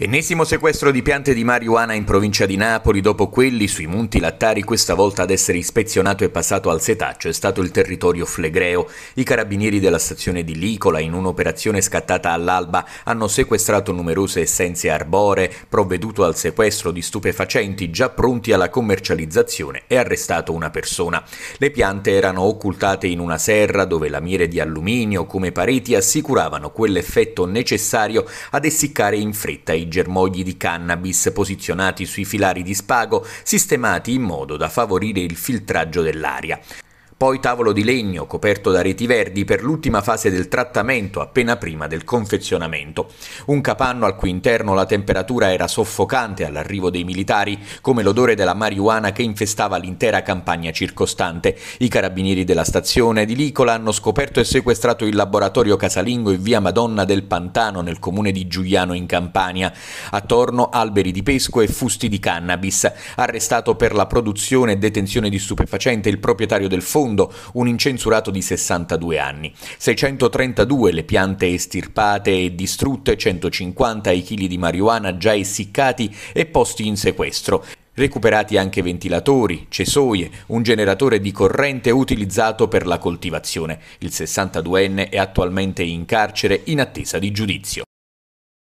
Ennesimo sequestro di piante di marijuana in provincia di Napoli, dopo quelli sui Monti Lattari, questa volta ad essere ispezionato e passato al setaccio è stato il territorio flegreo. I carabinieri della stazione di Licola, in un'operazione scattata all'alba, hanno sequestrato numerose essenze arboree, provveduto al sequestro di stupefacenti già pronti alla commercializzazione e arrestato una persona. Le piante erano occultate in una serra dove lamiere di alluminio come pareti assicuravano quell'effetto necessario ad essiccare in fretta i germogli di cannabis posizionati sui filari di spago, sistemati in modo da favorire il filtraggio dell'aria poi tavolo di legno coperto da reti verdi per l'ultima fase del trattamento appena prima del confezionamento. Un capanno al cui interno la temperatura era soffocante all'arrivo dei militari, come l'odore della marijuana che infestava l'intera campagna circostante. I carabinieri della stazione di Licola hanno scoperto e sequestrato il laboratorio casalingo in via Madonna del Pantano nel comune di Giuliano in Campania. Attorno alberi di pesco e fusti di cannabis. Arrestato per la produzione e detenzione di stupefacente il proprietario del fondo II, un incensurato di 62 anni. 632 le piante estirpate e distrutte, 150 i chili di marijuana già essiccati e posti in sequestro. Recuperati anche ventilatori, cesoie, un generatore di corrente utilizzato per la coltivazione. Il 62enne è attualmente in carcere in attesa di giudizio.